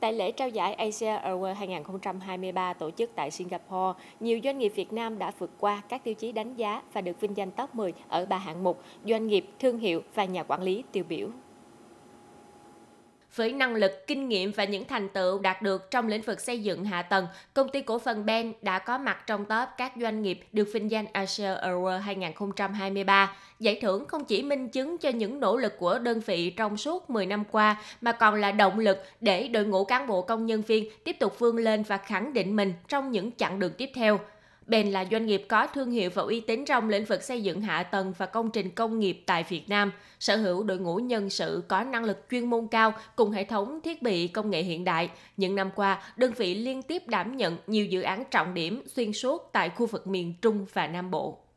Tại lễ trao giải Asia Award 2023 tổ chức tại Singapore, nhiều doanh nghiệp Việt Nam đã vượt qua các tiêu chí đánh giá và được vinh danh top 10 ở ba hạng mục doanh nghiệp, thương hiệu và nhà quản lý tiêu biểu. Với năng lực, kinh nghiệm và những thành tựu đạt được trong lĩnh vực xây dựng hạ tầng, công ty cổ phần Ben đã có mặt trong top các doanh nghiệp được vinh danh Asia Award 2023. Giải thưởng không chỉ minh chứng cho những nỗ lực của đơn vị trong suốt 10 năm qua mà còn là động lực để đội ngũ cán bộ công nhân viên tiếp tục vươn lên và khẳng định mình trong những chặng đường tiếp theo. Bền là doanh nghiệp có thương hiệu và uy tín trong lĩnh vực xây dựng hạ tầng và công trình công nghiệp tại Việt Nam, sở hữu đội ngũ nhân sự có năng lực chuyên môn cao cùng hệ thống thiết bị công nghệ hiện đại. Những năm qua, đơn vị liên tiếp đảm nhận nhiều dự án trọng điểm xuyên suốt tại khu vực miền Trung và Nam Bộ.